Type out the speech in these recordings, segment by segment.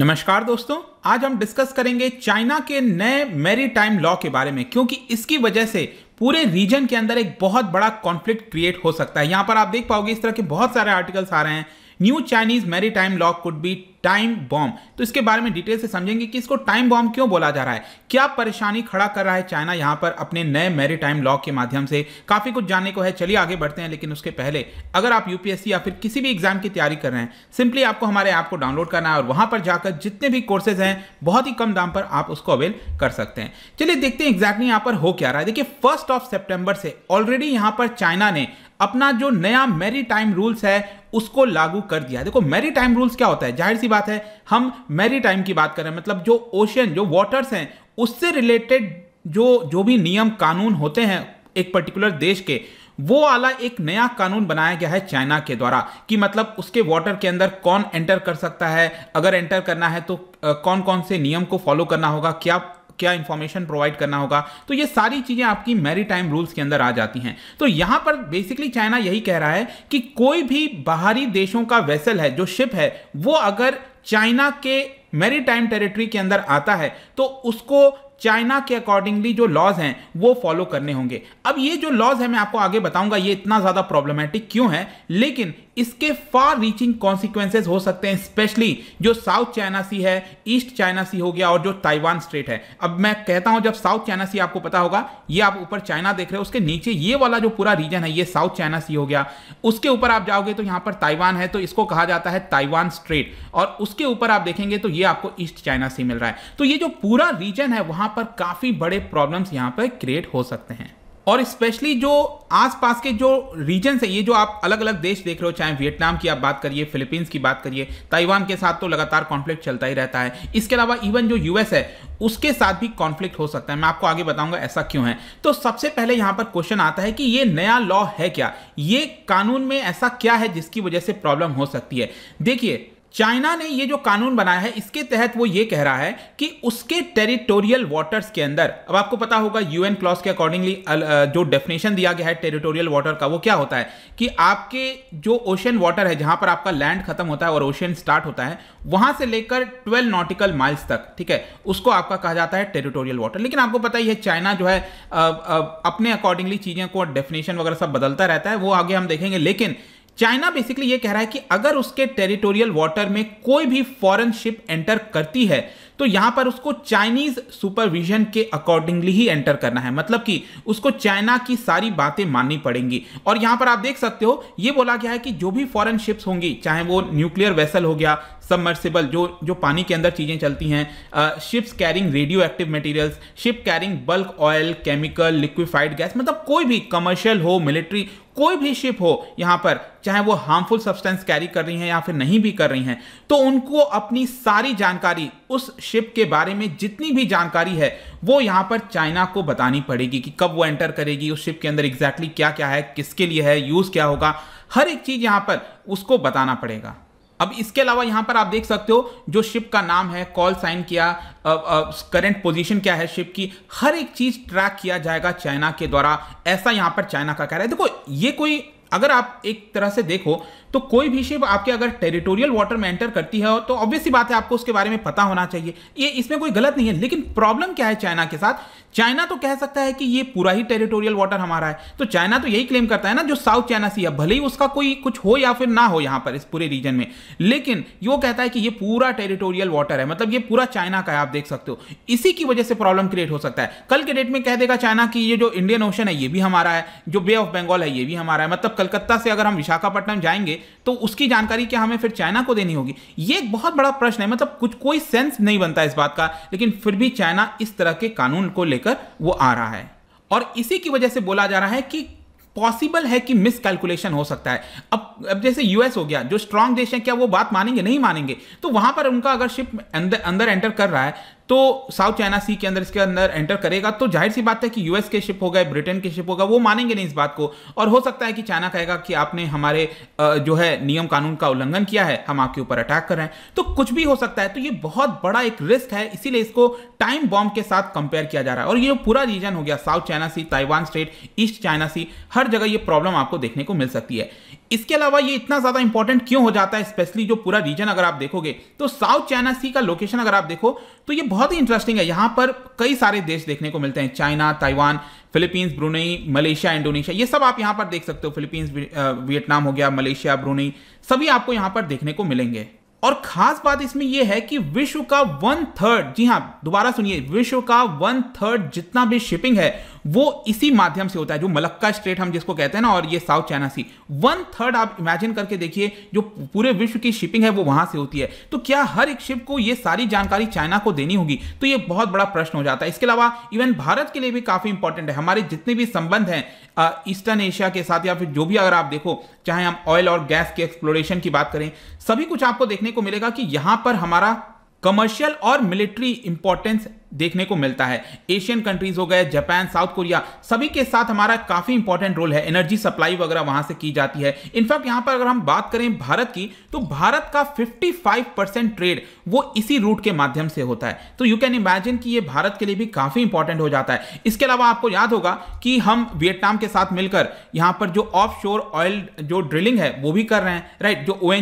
नमस्कार दोस्तों आज हम डिस्कस करेंगे चाइना के नए मेरी टाइम लॉ के बारे में क्योंकि इसकी वजह से पूरे रीजन के अंदर एक बहुत बड़ा कॉन्फ्लिक्ट क्रिएट हो सकता है यहां पर आप देख पाओगे इस तरह के बहुत सारे आर्टिकल्स आ रहे हैं new Chinese maritime law could be time bomb तो इसके बारे में डिटेल से समझेंगे कि इसको टाइम बॉम्ब क्यों बोला जा रहा है क्या परेशानी खड़ा कर रहा है चाइना यहां पर अपने नए मेरी टाइम लॉ के माध्यम से काफी कुछ जानने को है चलिए आगे बढ़ते हैं लेकिन उसके पहले अगर आप यूपीएससी या फिर किसी भी एग्जाम की तैयारी कर रहे हैं सिंपली आपको हमारे ऐप को डाउनलोड करना है और वहां पर जाकर जितने भी कोर्सेज हैं बहुत ही कम दाम पर आप उसको अवेल कर सकते हैं चलिए देखते हैं एग्जैक्टली यहां पर हो क्या रहा है देखिए फर्स्ट ऑफ सेप्टेंबर से ऑलरेडी यहां पर चाइना ने अपना जो नया मेरी टाइम रूल्स है उसको लागू कर दिया देखो मेरी टाइम रूल्स क्या होता है जाहिर सी सी बात है हम मैरी टाइम की बात करें मतलब जो ओशियन जो वाटर्स हैं उससे रिलेटेड जो जो भी नियम कानून होते हैं एक पर्टिकुलर देश के वो आला एक नया कानून बनाया गया है चाइना के द्वारा कि मतलब उसके वाटर के अंदर कौन एंटर कर सकता है अगर एंटर करना है तो कौन कौन से नियम को फॉलो करना होगा क्या क्या इंफॉर्मेशन प्रोवाइड करना होगा तो ये सारी चीज़ें आपकी मैरी टाइम रूल्स के अंदर आ जाती हैं तो यहां पर बेसिकली चाइना यही कह रहा है कि कोई भी बाहरी देशों का वेसल है जो शिप है वो अगर चाइना के मेरी टाइम टेरिटरी के अंदर आता है तो उसको चाइना के अकॉर्डिंगली जो लॉज हैं वो फॉलो करने होंगे अब ये जो लॉज है मैं आपको आगे बताऊंगा ये इतना ज़्यादा प्रॉब्लमेटिक क्यों है लेकिन इसके फार रीचिंग कॉन्सिक्वेंसेज हो सकते हैं स्पेशली जो साउथ चाइना सी है ईस्ट चाइना सी हो गया और जो ताइवान स्ट्रेट है अब मैं कहता हूं जब साउथ चाइना सी आपको पता होगा ये आप ऊपर चाइना देख रहे हो उसके नीचे ये वाला जो पूरा रीजन है ये साउथ चाइना सी हो गया उसके ऊपर आप जाओगे तो यहां पर ताइवान है तो इसको कहा जाता है ताइवान स्ट्रेट और उस उसके ऊपर आप देखेंगे तो ये आपको ईस्ट चाइना सी मिल रहा है तो ये जो पूरा रीजन है वहां पर काफी बड़े प्रॉब्लम्स यहां पर क्रिएट हो सकते हैं और स्पेशली जो आसपास के जो रीजन है ये जो आप अलग अलग देश देख रहे हो चाहे वियतनाम की आप बात करिए फिलीपींस की बात करिए ताइवान के साथ तो लगातार कॉन्फ्लिक्ट चलता ही रहता है इसके अलावा इवन जो यूएस है उसके साथ भी कॉन्फ्लिक्ट हो सकता है मैं आपको आगे बताऊंगा ऐसा क्यों है तो सबसे पहले यहां पर क्वेश्चन आता है कि ये नया लॉ है क्या ये कानून में ऐसा क्या है जिसकी वजह से प्रॉब्लम हो सकती है देखिए चाइना ने ये जो कानून बनाया है इसके तहत वो ये कह रहा है कि उसके टेरिटोरियल वाटर्स के अंदर अब आपको पता होगा यूएन क्लॉज के अकॉर्डिंगली जो डेफिनेशन दिया गया है टेरिटोरियल वाटर का वो क्या होता है कि आपके जो ओशन वाटर है जहां पर आपका लैंड खत्म होता है और ओशन स्टार्ट होता है वहां से लेकर ट्वेल्व नॉटिकल माइल्स तक ठीक है उसको आपका कहा जाता है टेरिटोरियल वाटर लेकिन आपको पता ही है चाइना जो है अपने अकॉर्डिंगली चीज़ें को डेफिनेशन वगैरह सब बदलता रहता है वो आगे हम देखेंगे लेकिन चाइना बेसिकली ये कह रहा है कि अगर उसके टेरिटोरियल वाटर में कोई भी फॉरेन शिप एंटर करती है तो यहां पर उसको चाइनीज सुपरविजन के अकॉर्डिंगली ही एंटर करना है मतलब कि उसको चाइना की सारी बातें माननी पड़ेंगी और यहां पर आप देख सकते हो ये बोला गया है कि जो भी फॉरेन शिप्स होंगी चाहे वो न्यूक्लियर वेसल हो गया सबमर्सिबल जो जो पानी के अंदर चीज़ें चलती हैं ships carrying radioactive materials ship carrying bulk oil chemical liquefied gas मतलब कोई भी कमर्शियल हो मिलिट्री कोई भी शिप हो यहाँ पर चाहे वो हार्मफुल सब्सटेंस कैरी कर रही हैं या फिर नहीं भी कर रही हैं तो उनको अपनी सारी जानकारी उस शिप के बारे में जितनी भी जानकारी है वो यहाँ पर चाइना को बतानी पड़ेगी कि कब वो एंटर करेगी उस शिप के अंदर एग्जैक्टली exactly क्या क्या है किसके लिए है यूज़ क्या होगा हर एक चीज़ यहाँ पर उसको बताना पड़ेगा अब इसके अलावा यहां पर आप देख सकते हो जो शिप का नाम है कॉल साइन किया करंट पोजीशन क्या है शिप की हर एक चीज़ ट्रैक किया जाएगा चाइना के द्वारा ऐसा यहां पर चाइना का कह रहा है देखो ये कोई अगर आप एक तरह से देखो तो कोई भी शिप आपके अगर टेरिटोरियल वाटर में एंटर करती है तो ऑब्वियस सी बात है आपको उसके बारे में पता होना चाहिए ये इसमें कोई गलत नहीं है लेकिन प्रॉब्लम क्या है चाइना के साथ चाइना तो कह सकता है कि ये पूरा ही टेरिटोरियल वाटर हमारा है तो चाइना तो यही क्लेम करता है ना जो साउथ चाइना सी है भले ही उसका कोई कुछ हो या फिर ना हो यहां पर इस पूरे रीजन में लेकिन ये कहता है कि ये पूरा टेरिटोरियल वाटर है मतलब ये पूरा चाइना का है आप देख सकते हो इसी की वजह से प्रॉब्लम क्रिएट हो सकता है कल के डेट में कह देगा चाइना की ये जो इंडियन ओशन है ये भी हमारा है जो बे ऑफ बंगाल है ये भी हमारा है मतलब कलकत्ता से अगर हम विशाखापट्टनम जाएंगे तो उसकी जानकारी क्या हमें फिर चाइना को देनी होगी ये एक बहुत बड़ा प्रश्न है मतलब कुछ कोई सेंस नहीं बनता इस बात का लेकिन फिर भी चाइना इस तरह के कानून को लेकर वो आ रहा है और इसी की वजह से बोला जा रहा है कि पॉसिबल है कि मिसकैलकुलेशन हो सकता है अब अब जैसे यूएस हो गया जो स्ट्रांग देश है क्या वो बात मानेंगे नहीं मानेंगे तो वहां पर उनका अगर शिप अंदर अंदर एंटर कर रहा है तो साउथ चाइना सी के अंदर इसके अंदर एंटर करेगा तो जाहिर सी बात है कि यूएस के शिप हो गए ब्रिटेन के शिप होगा वो मानेंगे नहीं इस बात को और हो सकता है कि चाइना कहेगा कि आपने हमारे जो है नियम कानून का उल्लंघन किया है हम आपके ऊपर अटैक कर रहे हैं तो कुछ भी हो सकता है तो ये बहुत बड़ा एक रिस्क है इसीलिए इसको टाइम बॉम्ब के साथ कंपेयर किया जा रहा है और ये पूरा रीजन हो गया South China Sea Taiwan strait East China Sea हर जगह ये प्रॉब्लम आपको देखने को मिल सकती है इसके अलावा ये इतना ज़्यादा इंपॉर्टेंट क्यों हो जाता है स्पेशली जो पूरा रीजन अगर आप देखोगे तो साउथ चाइना सी का लोकेशन अगर आप देखो तो ये बहुत ही इंटरेस्टिंग है यहाँ पर कई सारे देश देखने को मिलते हैं China Taiwan Philippines Brunei Malaysia Indonesia ये सब आप यहां पर देख सकते हो फिलीपींस वियतनाम हो गया मलेशिया ब्रुनई सभी आपको यहां पर देखने को मिलेंगे और खास बात इसमें यह है कि विश्व का वन थर्ड जी हां दोबारा सुनिए विश्व का वन थर्ड जितना भी शिपिंग है वो इसी माध्यम से होता है जो मलक्का स्ट्रेट हम जिसको कहते हैं ना और ये South China Sea one third आप इमेजिन करके देखिए जो पूरे विश्व की शिपिंग है वो वहां से होती है तो क्या हर एक शिप को ये सारी जानकारी चाइना को देनी होगी तो ये बहुत बड़ा प्रश्न हो जाता है इसके अलावा इवन भारत के लिए भी काफी इंपॉर्टेंट है हमारे जितने भी संबंध हैं ईस्टर्न एशिया के साथ या फिर जो भी अगर आप देखो चाहे हम ऑयल और गैस के एक्सप्लोरेशन की बात करें सभी कुछ आपको देखने देखने को मिलेगा कि यहां पर हमारा कमर्शियल और मिलिट्री इंपॉर्टेंस देखने को मिलता है एशियन कंट्रीज हो गए जापान साउथ कोरिया सभी के साथ हमारा काफ़ी इंपॉर्टेंट रोल है एनर्जी सप्लाई वगैरह वहां से की जाती है इनफैक्ट यहां पर अगर हम बात करें भारत की तो भारत का 55 परसेंट ट्रेड वो इसी रूट के माध्यम से होता है तो यू कैन इमेजिन कि ये भारत के लिए भी काफ़ी इंपॉर्टेंट हो जाता है इसके अलावा आपको याद होगा कि हम वियतनाम के साथ मिलकर यहां पर जो ऑफ ऑयल जो ड्रिलिंग है वो भी कर रहे हैं राइट जो ओ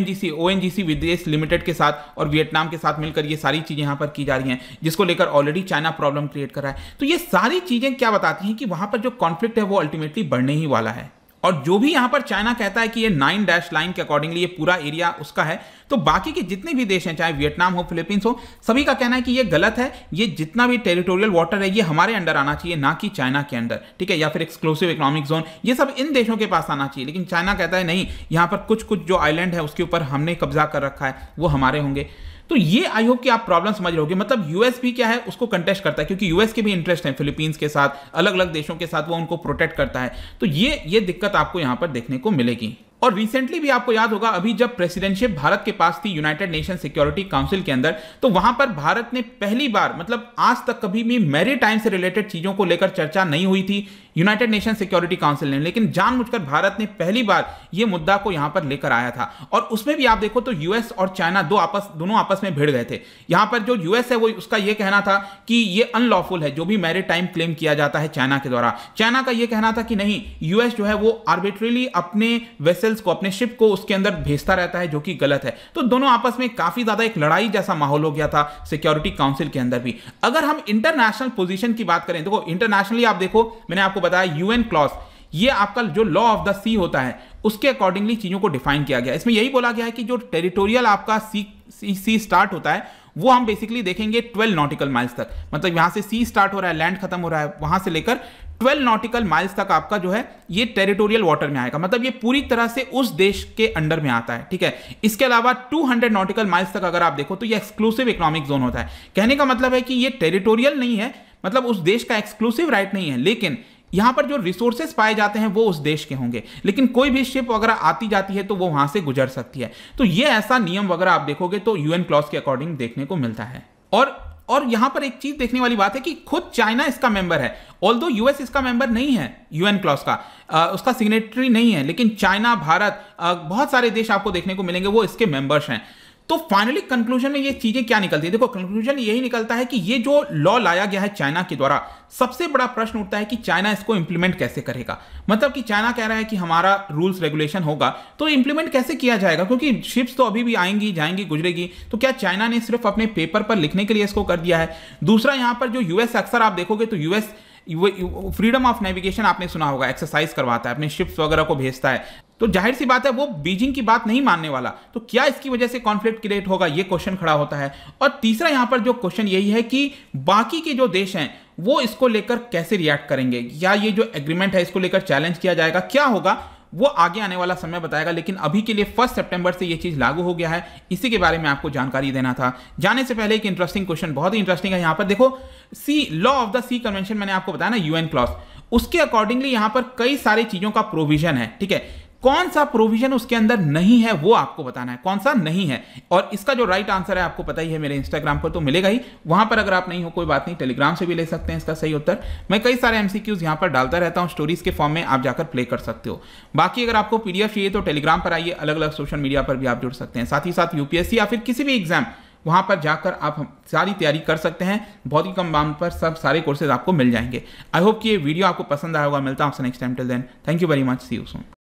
एनजीसी विदेश लिमिटेड के साथ और वियतनाम के साथ मिलकर ये सारी चीज़ें यहां पर की जा रही है जिसको लेकर already already China problem create कर रहा है तो ये सारी चीज़ें क्या बताती हैं कि वहां पर जो कॉन्फ्लिक्ट है वो अल्टीमेटली बढ़ने ही वाला है और जो भी यहां पर चाइना कहता है कि ये नाइन डैश लाइन के अकॉर्डिंगली ये पूरा एरिया उसका है तो बाकी के जितने भी देश हैं चाहे वियतनाम हो फिलीपींस हो सभी का कहना है कि ये गलत है ये जितना भी टेरिटोरियल वाटर है ये हमारे अंडर आना चाहिए ना कि चाइना के अंडर ठीक है या फिर एक्सक्लूसिव इकोनॉमिक जोन ये सब इन देशों के पास आना चाहिए लेकिन चाइना कहता है नहीं यहां पर कुछ कुछ जो आइलैंड है उसके ऊपर हमने कब्जा कर रखा है वो हमारे होंगे तो ये आई होप कि आप प्रॉब्लम समझ रहे मतलब यूएस भी क्या है उसको कंटेस्ट करता है क्योंकि यूएस के भी इंटरेस्ट है फिलीपींस के साथ अलग अलग देशों के साथ वो उनको प्रोटेक्ट करता है तो ये ये दिक्कत आपको यहाँ पर देखने को मिलेगी और रिसेंटली भी आपको याद होगा अभी जब प्रेसिडेंटशिप भारत के पास थी यूनाइटेड नेशन सिक्योरिटी काउंसिल के अंदर तो वहां पर भारत ने पहली बार मतलब आज तक कभी भी मेरी टाइम से रिलेटेड चीजों को लेकर चर्चा नहीं हुई थी यूनाइटेड नेशन सिक्योरिटी काउंसिल ने लेकिन जानबूझकर भारत ने पहली बार ये मुद्दा को यहां पर लेकर आया था और उसमें भी आप देखो तो यूएस और चाइना दो आपस दोनों आपस में भिड़ गए थे यहां पर जो यूएस है वो उसका यह कहना था कि ये अनलॉफुल है जो भी मैरिट टाइम क्लेम किया जाता है चाइना के द्वारा चाइना का यह कहना था कि नहीं यूएस जो है वो आर्बिट्रेली अपने वेसल्स को अपने शिप को उसके अंदर भेजता रहता है जो कि गलत है तो दोनों आपस में काफी ज्यादा एक लड़ाई जैसा माहौल हो गया था सिक्योरिटी काउंसिल के अंदर भी अगर हम इंटरनेशनल पोजिशन की बात करें देखो इंटरनेशनली आप देखो मैंने आपको बताया यूएन क्लॉस ये आपका जो लॉ ऑफ द सी होता है उसके अकॉर्डिंगली चीज़ों को डिफाइन किया गया इसमें यही बोला गया है कि जो टेरिटोरियल आपका सी सी, सी स्टार्ट होता है वो हम बेसिकली देखेंगे 12 नॉटिकल माइल्स तक मतलब यहां से सी स्टार्ट हो रहा है लैंड खत्म हो रहा है वहां से लेकर 12 नॉटिकल माइल्स तक आपका जो है ये टेरिटोरियल वाटर में आएगा मतलब ये पूरी तरह से उस देश के अंडर में आता है ठीक है इसके अलावा 200 नॉटिकल माइल्स तक अगर आप देखो तो ये एक्सक्लूसिव इकोनॉमिक जोन होता है कहने का मतलब है कि ये टेरिटोरियल नहीं है मतलब उस देश का एक्सक्लूसिव राइट नहीं है लेकिन यहां पर जो रिसोर्सेस पाए जाते हैं वो उस देश के होंगे लेकिन कोई भी शिप वगैरह आती जाती है तो वो वहां से गुजर सकती है तो ये ऐसा नियम वगैरह आप देखोगे तो यूएन क्लॉज के अकॉर्डिंग देखने को मिलता है और और यहां पर एक चीज देखने वाली बात है कि खुद चाइना इसका मेंबर है ऑल दो यूएस इसका मेंबर नहीं है यूएन क्लॉज का आ, उसका सिग्नेटरी नहीं है लेकिन चाइना भारत आ, बहुत सारे देश आपको देखने को मिलेंगे वो इसके मेंबर्स हैं तो फाइनली कंक्लूजन में ये चीजें क्या निकलती है देखो कंक्लूजन यही निकलता है कि ये जो लॉ लाया गया है चाइना के द्वारा सबसे बड़ा प्रश्न उठता है कि चाइना इसको इंप्लीमेंट कैसे करेगा मतलब कि चाइना कह रहा है कि हमारा रूल्स रेगुलेशन होगा तो इंप्लीमेंट कैसे किया जाएगा क्योंकि शिप्स तो अभी भी आएंगी जाएंगी गुजरेगी तो क्या चाइना ने सिर्फ अपने पेपर पर लिखने के लिए इसको कर दिया है दूसरा यहाँ पर जो यूएस अक्सर आप देखोगे तो यूएस फ्रीडम ऑफ नेविगेशन आपने सुना होगा एक्सरसाइज करवाता है अपने शिप्स वगैरह को भेजता है तो जाहिर सी बात है वो बीजिंग की बात नहीं मानने वाला तो क्या इसकी वजह से कॉन्फ्लिक्ट क्रिएट होगा ये क्वेश्चन खड़ा होता है और तीसरा यहां पर जो क्वेश्चन यही है कि बाकी के जो देश हैं वो इसको लेकर कैसे रिएक्ट करेंगे या ये जो एग्रीमेंट है इसको लेकर चैलेंज किया जाएगा क्या होगा वो आगे आने वाला समय बताएगा लेकिन अभी के लिए फर्स्ट सितंबर से ये चीज़ लागू हो गया है इसी के बारे में आपको जानकारी देना था जाने से पहले एक इंटरेस्टिंग क्वेश्चन बहुत ही इंटरेस्टिंग है यहाँ पर देखो sea law of the sea convention मैंने आपको बताया ना यूएन क्लॉस उसके अकॉर्डिंगली यहाँ पर कई सारी चीज़ों का प्रोविजन है ठीक है कौन सा प्रोविजन उसके अंदर नहीं है वो आपको बताना है कौन सा नहीं है और इसका जो राइट आंसर है आपको पता ही है मेरे इंस्टाग्राम पर तो मिलेगा ही वहां पर अगर आप नहीं हो कोई बात नहीं टेलीग्राम से भी ले सकते हैं इसका सही उत्तर मैं कई सारे एमसीक्यूज यहां पर डालता रहता हूं स्टोरीज के फॉर्म में आप जाकर प्ले कर सकते हो बाकी अगर आपको पीडीएफ चाहिए तो टेलीग्राम पर आइए अलग अलग सोशल मीडिया पर भी आप जुड़ सकते हैं साथ ही साथ यूपीएससी या फिर किसी भी एग्जाम वहां पर जाकर आप सारी तैयारी कर सकते हैं बहुत ही कम दाम पर सब सारे कोर्सेज आपको मिल जाएंगे आई होप कि ये वीडियो आपको पसंद आया होगा मिलता हूँ आपसे next time till then thank you very much see you soon